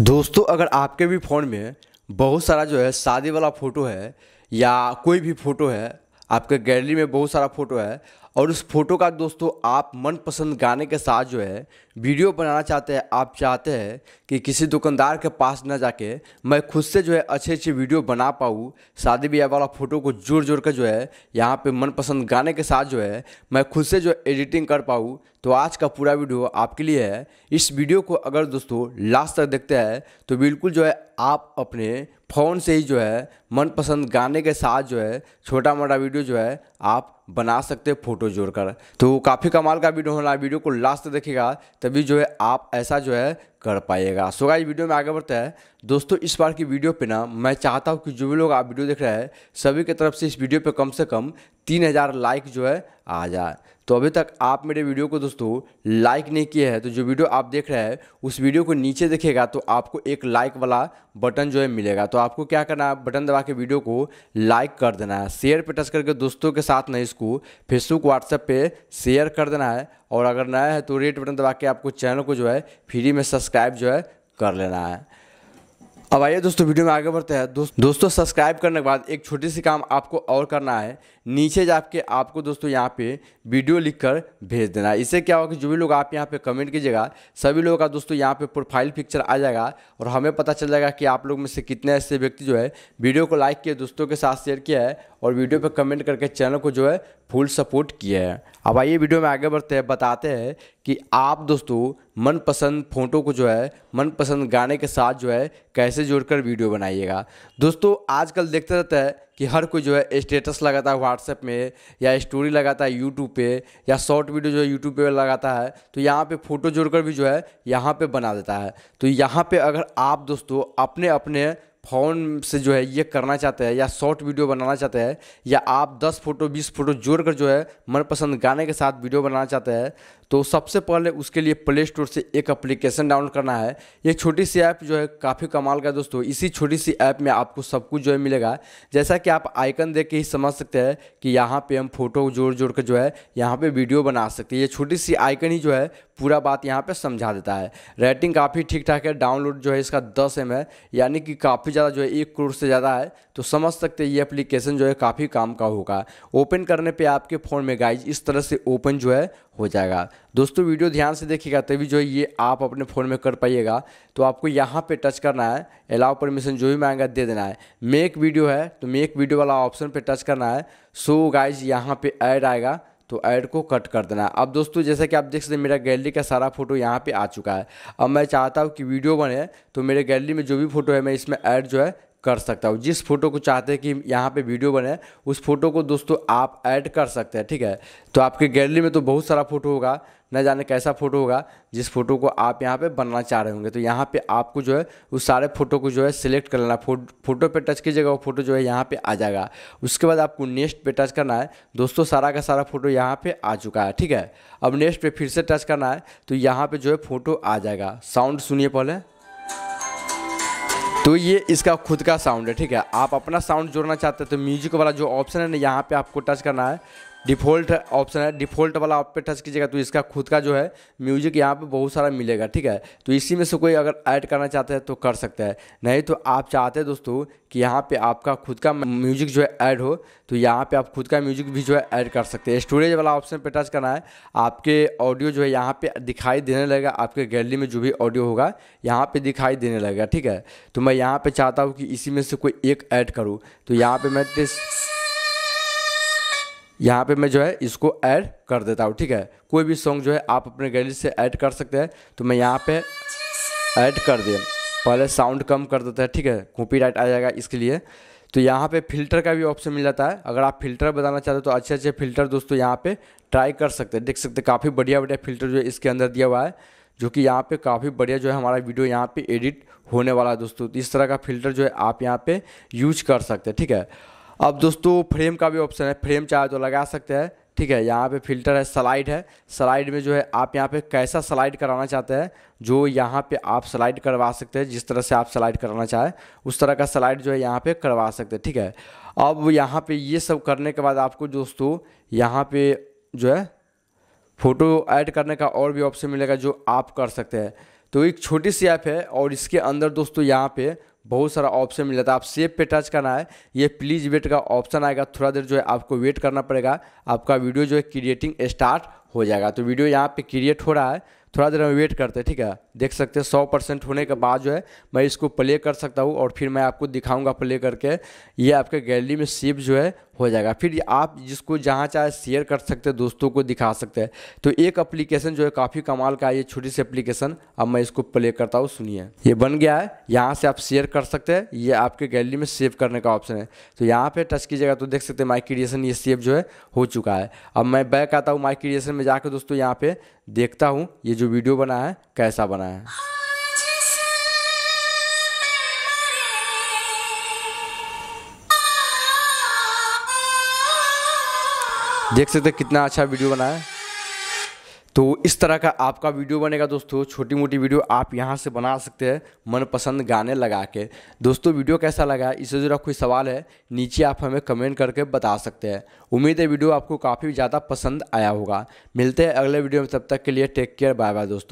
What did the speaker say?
दोस्तों अगर आपके भी फ़ोन में बहुत सारा जो है शादी वाला फ़ोटो है या कोई भी फ़ोटो है आपके गैलरी में बहुत सारा फ़ोटो है और उस फोटो का दोस्तों आप मनपसंद गाने के साथ जो है वीडियो बनाना चाहते हैं आप चाहते हैं कि किसी दुकानदार के पास ना जाके मैं खुद से जो है अच्छे अच्छे वीडियो बना पाऊँ शादी ब्याह वाला फ़ोटो को जोड़ जोड़ कर जो है यहाँ पे मनपसंद गाने के साथ जो है मैं खुद से जो एडिटिंग कर पाऊँ तो आज का पूरा वीडियो आपके लिए है इस वीडियो को अगर दोस्तों लास्ट तक देखते हैं तो बिल्कुल जो है आप अपने फ़ोन से ही जो है मनपसंद गाने के साथ जो है छोटा मोटा वीडियो जो है आप बना सकते हैं फोटो जोड़कर तो काफ़ी कमाल का वीडियो होना वीडियो को लास्ट तक देखेगा तभी जो है आप ऐसा जो है कर पाएगा सो इस वीडियो में आगे बढ़ता है दोस्तों इस बार की वीडियो पे ना मैं चाहता हूँ कि जो भी लोग आप वीडियो देख रहे हैं सभी की तरफ से इस वीडियो पे कम से कम तीन हज़ार लाइक जो है आ जाए तो अभी तक आप मेरे वीडियो को दोस्तों लाइक नहीं किए हैं तो जो वीडियो आप देख रहे हैं उस वीडियो को नीचे देखेगा तो आपको एक लाइक वाला बटन जो है मिलेगा तो आपको क्या करना है बटन दबा के वीडियो को लाइक कर देना है शेयर पे टच करके दोस्तों के साथ ना इसको फेसबुक व्हाट्सएप पर शेयर कर देना है और अगर नया है तो रेड बटन दबा के आपको चैनल को जो है फ्री में सब्सक्राइब जो है कर लेना है अब आइए दोस्तों वीडियो में आगे बढ़ते हैं दोस्त दोस्तों सब्सक्राइब करने के बाद एक छोटी सी काम आपको और करना है नीचे जाके आपको दोस्तों यहाँ पे वीडियो लिखकर भेज देना है इससे क्या होगा कि जो भी लोग आप यहाँ पे कमेंट कीजिएगा सभी लोगों का दोस्तों यहाँ पे प्रोफाइल पिक्चर आ जाएगा और हमें पता चल जाएगा कि आप लोग में से कितने ऐसे व्यक्ति जो है वीडियो को लाइक किए दोस्तों के साथ शेयर किया है और वीडियो पर कमेंट करके चैनल को जो है फुल सपोर्ट किया है अब आइए वीडियो में आगे बढ़ते हैं बताते हैं कि आप दोस्तों मनपसंद फ़ोटो को जो है मनपसंद गाने के साथ जो है कैसे जोड़कर वीडियो बनाइएगा दोस्तों आजकल देखते रहता है कि हर कोई जो है स्टेटस लगाता है व्हाट्सएप में या स्टोरी लगाता है यूट्यूब पे या शॉर्ट वीडियो जो है यूट्यूब पे लगाता है तो यहाँ पे फ़ोटो जोड़कर भी जो है यहाँ पे बना देता है तो यहाँ पे अगर आप दोस्तों अपने अपने फ़ोन से जो है ये करना चाहते हैं या शॉर्ट वीडियो बनाना चाहते हैं या आप 10 फोटो 20 फोटो जोड़ कर जो है मनपसंद गाने के साथ वीडियो बनाना चाहते हैं तो सबसे पहले उसके लिए प्ले स्टोर से एक एप्लीकेशन डाउनलोड करना है ये छोटी सी ऐप जो है काफ़ी कमाल का दोस्तों इसी छोटी सी ऐप में आपको सब कुछ जो है मिलेगा जैसा कि आप आइकन देख के ही समझ सकते हैं कि यहाँ पे हम फोटो जोड़ जोड़ कर जो है यहाँ पे वीडियो बना सकते हैं ये छोटी सी आइकन ही जो है पूरा बात यहाँ पर समझा देता है रेटिंग काफ़ी ठीक ठाक है डाउनलोड जो है इसका दस एम है यानी कि काफ़ी काफ़ी ज़्यादा जो है एक करोड़ से ज़्यादा है तो समझ सकते हैं ये एप्लीकेशन जो है काफ़ी काम का होगा ओपन करने पे आपके फ़ोन में गाइज इस तरह से ओपन जो है हो जाएगा दोस्तों वीडियो ध्यान से देखिएगा तभी जो है ये आप अपने फ़ोन में कर पाइएगा तो आपको यहाँ पे टच करना है अलाउ परमिशन जो भी मांगा दे देना है मेक वीडियो है तो मेक वीडियो वाला ऑप्शन पर टच करना है सो गाइज यहाँ पर ऐड आएगा तो ऐड को कट कर देना अब दोस्तों जैसा कि आप देख सकते हैं मेरा गैलरी का सारा फोटो यहाँ पे आ चुका है अब मैं चाहता हूँ कि वीडियो बने तो मेरे गैलरी में जो भी फोटो है मैं इसमें ऐड जो है कर सकता हूँ जिस फोटो को चाहते हैं कि यहाँ पे वीडियो बने उस फोटो को दोस्तों आप ऐड कर सकते हैं ठीक है तो आपके गैलरी में तो बहुत सारा फोटो होगा न जाने कैसा फ़ोटो होगा जिस फोटो को आप यहाँ पे बनना चाह रहे होंगे तो यहाँ पे आपको जो है उस सारे फ़ोटो को जो है सिलेक्ट कर लेना फो, फोटो पे टच कीजिएगा वो फोटो जो है यहाँ पे आ जाएगा उसके बाद आपको नेक्स्ट पे टच करना है दोस्तों सारा का सारा फोटो यहाँ पे आ चुका है ठीक है अब नेक्स्ट पे फिर से टच करना है तो यहाँ पर जो है फोटो आ जाएगा साउंड सुनिए पहले तो ये इसका खुद का साउंड है ठीक है आप अपना साउंड जोड़ना चाहते हैं तो म्यूजिक वाला जो ऑप्शन है ना यहाँ पे आपको टच करना है डिफ़ॉल्ट ऑप्शन है डिफ़ॉल्ट वाला आप पे टच कीजिएगा तो इसका खुद का जो है म्यूजिक यहाँ पे बहुत सारा मिलेगा ठीक है तो इसी में से कोई अगर ऐड करना चाहता है तो कर सकता है नहीं तो आप चाहते हैं दोस्तों कि यहाँ पे आपका खुद का म्यूजिक जो है ऐड हो तो यहाँ पे आप खुद का म्यूजिक भी जो है ऐड कर सकते हैं स्टोरेज वाला ऑप्शन पर टच करना है आपके ऑडियो जो है यहाँ पर दिखाई देने लगेगा आपके गैलरी में जो भी ऑडियो होगा यहाँ पर दिखाई देने लगेगा ठीक है तो मैं यहाँ पर चाहता हूँ कि इसी में से कोई एक ऐड करूँ तो यहाँ पर मैं यहाँ पे मैं जो है इसको ऐड कर देता हूँ ठीक है कोई भी सॉन्ग जो है आप अपने गैलरी से ऐड कर सकते हैं तो मैं यहाँ पे ऐड कर दिया पहले साउंड कम कर देता है ठीक है कॉपी राइट आ जाएगा इसके लिए तो यहाँ पे फिल्टर का भी ऑप्शन मिल जाता है अगर आप फिल्टर बताना चाहते हो तो अच्छे अच्छे फिल्टर दोस्तों यहाँ पे ट्राई कर सकते हैं देख सकते हैं काफ़ी बढ़िया बढ़िया फिल्टर जो है इसके अंदर दिया हुआ है जो कि यहाँ पे काफ़ी बढ़िया जो है हमारा वीडियो यहाँ पे एडिट होने वाला है दोस्तों तो इस तरह का फिल्टर जो है आप यहाँ पे यूज कर सकते हैं ठीक है अब दोस्तों फ्रेम का भी ऑप्शन है फ्रेम चाहे तो लगा सकते हैं ठीक है यहाँ पे फिल्टर है स्लाइड है स्लाइड में जो है आप यहाँ पे कैसा स्लाइड कराना चाहते हैं जो यहाँ पे आप स्लाइड करवा सकते हैं जिस तरह से आप स्लाइड कराना चाहें उस तरह का स्लाइड जो है यहाँ पे करवा सकते हैं ठीक है अब यहाँ पे ये सब करने के बाद आपको दोस्तों यहाँ पे जो है फ़ोटो ऐड करने का और भी ऑप्शन मिलेगा जो आप कर सकते हैं तो एक छोटी सी ऐप है और इसके अंदर दोस्तों यहाँ पर बहुत सारा ऑप्शन मिल जाता है आप सेव पे टच करना है ये प्लीज़ वेट का ऑप्शन आएगा थोड़ा देर जो है आपको वेट करना पड़ेगा आपका वीडियो जो है क्रिएटिंग स्टार्ट हो जाएगा तो वीडियो यहाँ पे क्रिएट हो रहा है थोड़ा देर हम वेट करते हैं ठीक है देख सकते हैं सौ परसेंट होने के बाद जो है मैं इसको प्ले कर सकता हूँ और फिर मैं आपको दिखाऊंगा प्ले करके ये आपके गैलरी में सेव जो है हो जाएगा फिर आप जिसको जहाँ चाहे शेयर कर सकते हैं दोस्तों को दिखा सकते हैं तो एक अप्लीकेशन जो है काफ़ी कमाल का है ये छोटी सी एप्लीकेशन अब मैं इसको प्ले करता हूँ सुनिए ये बन गया है यहाँ से आप शेयर कर सकते हैं ये आपके गैलरी में सेव करने का ऑप्शन है तो यहाँ पर टच कीजिएगा तो देख सकते हैं माई क्रिएशन ये सेव जो है हो चुका है अब मैं बैक आता हूँ माई क्रिएशन में मैं जाकर दोस्तों यहाँ पे देखता हूँ ये जो वीडियो बना है कैसा बना है देख सकते कितना अच्छा वीडियो बना है तो इस तरह का आपका वीडियो बनेगा दोस्तों छोटी मोटी वीडियो आप यहाँ से बना सकते हैं मनपसंद गाने लगा के दोस्तों वीडियो कैसा लगा इससे जुड़ा कोई सवाल है नीचे आप हमें कमेंट करके बता सकते हैं उम्मीद है वीडियो आपको काफ़ी ज़्यादा पसंद आया होगा मिलते हैं अगले वीडियो में तब तक के लिए टेक केयर बाय बाय दोस्तों